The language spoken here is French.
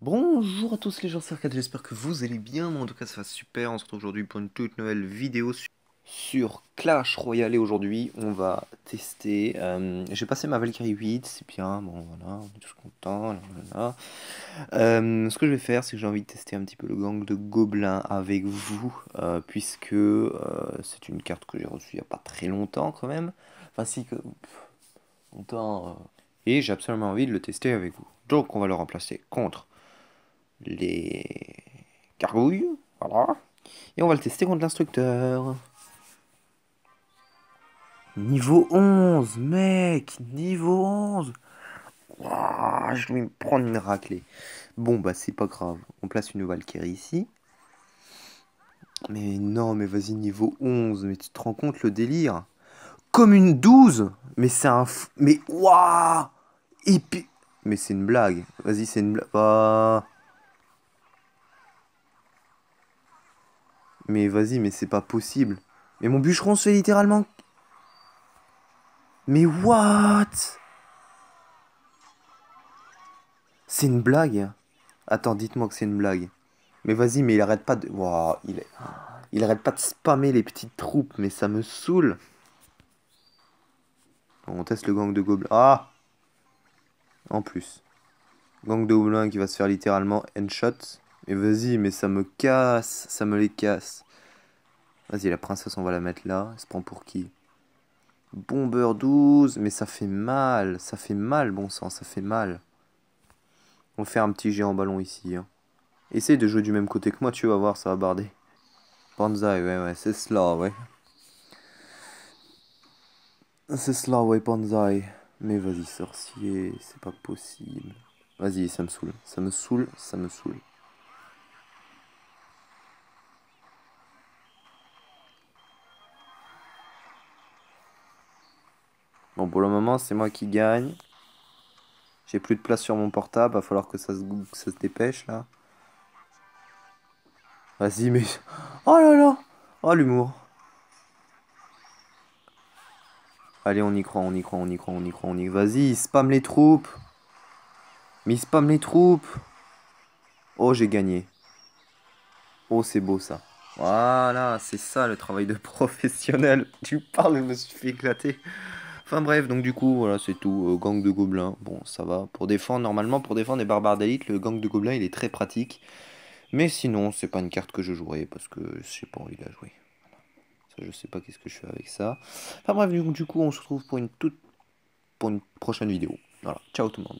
Bonjour à tous les gens, c'est j'espère que vous allez bien, moi en tout cas ça va super, on se retrouve aujourd'hui pour une toute nouvelle vidéo sur, Clash Royale et aujourd'hui on va tester, euh, j'ai passé ma Valkyrie 8, c'est bien, bon voilà, on est tous contents, euh, ce que je vais faire c'est que j'ai envie de tester un petit peu le gang de gobelins avec vous, euh, puisque c'est une carte que j'ai reçue il n'y a pas très longtemps quand même, enfin si, que, longtemps, et j'ai absolument envie de le tester avec vous. Donc on va le remplacer contre les gargouilles. Voilà. Et on va le tester contre l'instructeur. Niveau 11, mec Niveau 11 Je vais me prendre une raclée. Bon, bah c'est pas grave. On place une Valkyrie ici. Mais non, mais vas-y, niveau 11. Mais tu te rends compte le délire Comme une 12 Mais c'est un... Mais waouh puis Mais c'est une blague. Vas-y, c'est une blague. Bah. Mais vas-y, mais c'est pas possible. Mais mon bûcheron se fait littéralement... Mais what C'est une blague Attends, dites-moi que c'est une blague. Mais vas-y, mais il arrête pas de... Waouh, il... il arrête pas de spammer les petites troupes, mais ça me saoule. On teste le gang de gobelins. Ah En plus. Gang de gobelins qui va se faire littéralement end-shot. Et vas-y, mais ça me casse. Ça me les casse. Vas-y, la princesse, on va la mettre là. Elle se prend pour qui Bomber 12. Mais ça fait mal. Ça fait mal, bon sang. Ça fait mal. On fait un petit géant ballon ici. Hein. Essaye de jouer du même côté que moi. Tu vas voir, ça va barder. Panzai, ouais, ouais. C'est cela, ouais. C'est cela, ouais, Panzai. Mais vas-y, sorcier. C'est pas possible. Vas-y, ça me saoule. Ça me saoule. Ça me saoule. Bon, pour le moment, c'est moi qui gagne. J'ai plus de place sur mon portable, va falloir que ça se, dépêche, là. Vas-y, mais... Oh là là Oh, l'humour Allez, on y croit, on y croit, on y croit, on y croit, on y croit Vas-y, spam les troupes Mais il spam les troupes Oh, j'ai gagné. Oh, c'est beau, ça. Voilà, c'est ça le travail de professionnel. Tu parles, je me suis fait éclater. Enfin bref, donc du coup, voilà, c'est tout. Euh, gang de gobelins, bon, ça va. Pour défendre, normalement, pour défendre des barbares d'élite, le gang de gobelins, il est très pratique. Mais sinon, c'est pas une carte que je jouerai parce que j'ai pas envie de la jouer. Ça, je sais pas qu'est-ce que je fais avec ça. Enfin bref, du coup, on se retrouve pour une toute pour une prochaine vidéo. Voilà, ciao tout le monde.